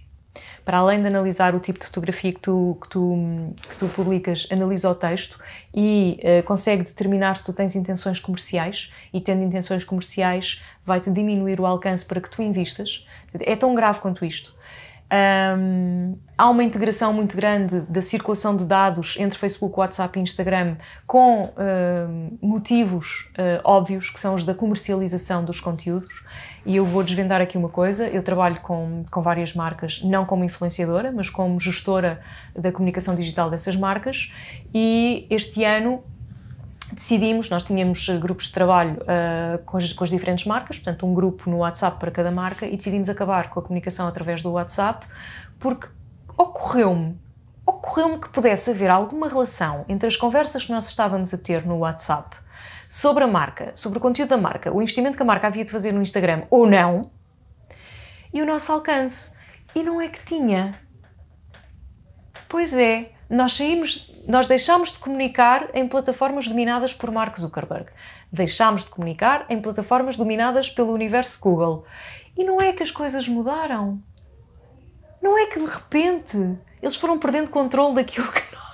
para além de analisar o tipo de fotografia que tu, que tu, que tu publicas, analisa o texto e uh, consegue determinar se tu tens intenções comerciais e, tendo intenções comerciais, vai-te diminuir o alcance para que tu invistas. É tão grave quanto isto. Um, há uma integração muito grande da circulação de dados entre Facebook, WhatsApp e Instagram com uh, motivos uh, óbvios, que são os da comercialização dos conteúdos. E eu vou desvendar aqui uma coisa: eu trabalho com, com várias marcas, não como influenciadora, mas como gestora da comunicação digital dessas marcas. E este ano decidimos, nós tínhamos eh, grupos de trabalho uh, com, as, com, as, diferentes marcas, portanto, um grupo no WhatsApp para cada marca, e decidimos acabar com a comunicação através do WhatsApp, porque ocorreu-me ocorreu-me que pudesse haver alguma relação entre as conversas que nós estávamos a ter no WhatsApp sobre a marca, sobre o conteúdo da marca, o investimento que a marca havia de fazer no Instagram ou não, e o nosso alcance. E não é que tinha. Pois é, nós saímos, nós deixámos de comunicar em plataformas dominadas por Mark Zuckerberg. Deixámos de comunicar em plataformas dominadas pelo universo Google. E não é que as coisas mudaram. Não é que de repente eles foram perdendo controle daquilo que nós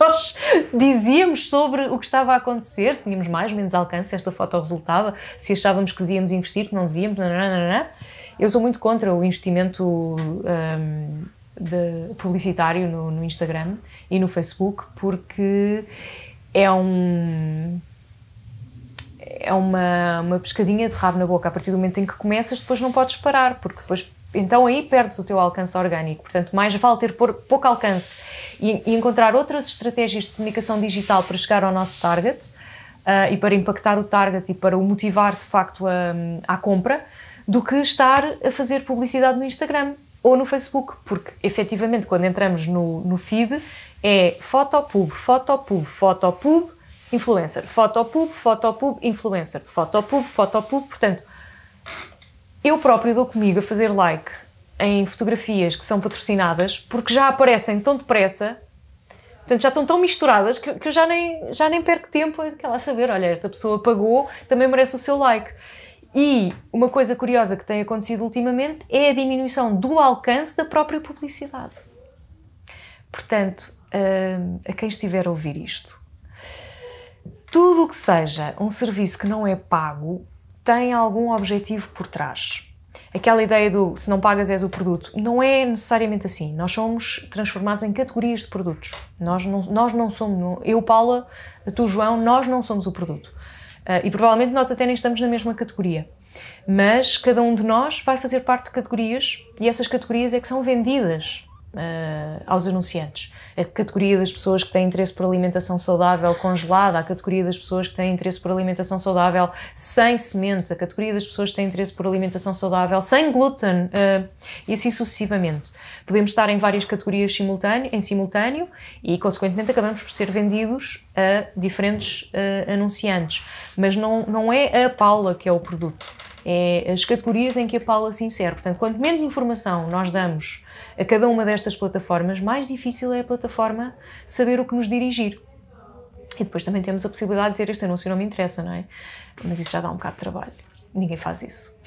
nós dizíamos sobre o que estava a acontecer, se tínhamos mais ou menos alcance, se esta foto resultava, se achávamos que devíamos investir, que não devíamos, nananana. Eu sou muito contra o investimento um, de, publicitário no, no Instagram e no Facebook, porque é um é uma, uma pescadinha de rabo na boca. A partir do momento em que começas, depois não podes parar, porque depois então aí perdes o teu alcance orgânico. Portanto, mais vale ter pouco alcance e, e encontrar outras estratégias de comunicação digital para chegar ao nosso target uh, e para impactar o target e para o motivar de facto a, à compra, do que estar a fazer publicidade no Instagram ou no Facebook, porque efetivamente quando entramos no, no feed é fotopub, fotopub, fotopub, influencer, fotopub, fotopub, influencer, fotopub, fotopub, portanto eu próprio dou comigo a fazer like em fotografias que são patrocinadas porque já aparecem tão depressa, portanto já estão tão misturadas que, que eu já nem, já nem perco tempo a saber, olha, esta pessoa pagou, também merece o seu like. E uma coisa curiosa que tem acontecido ultimamente é a diminuição do alcance da própria publicidade. Portanto, hum, a quem estiver a ouvir isto, tudo o que seja um serviço que não é pago tem algum objetivo por trás. Aquela ideia do se não pagas és o produto, não é necessariamente assim. Nós somos transformados em categorias de produtos. Nós não, nós não somos, eu, Paula, tu, João, nós não somos o produto. Uh, e provavelmente nós até nem estamos na mesma categoria. Mas cada um de nós vai fazer parte de categorias e essas categorias é que são vendidas uh, aos anunciantes. A categoria das pessoas que têm interesse por alimentação saudável congelada, a categoria das pessoas que têm interesse por alimentação saudável sem sementes, a categoria das pessoas que têm interesse por alimentação saudável sem glúten uh, e assim sucessivamente. Podemos estar em várias categorias simultâneo, em simultâneo e, consequentemente, acabamos por ser vendidos a diferentes uh, anunciantes. Mas não, não é a Paula que é o produto. É as categorias em que a Paula se insere. Portanto, quanto menos informação nós damos a cada uma destas plataformas, mais difícil é a plataforma saber o que nos dirigir. E depois também temos a possibilidade de dizer este anúncio não me interessa, não é? Mas isso já dá um bocado de trabalho. Ninguém faz isso.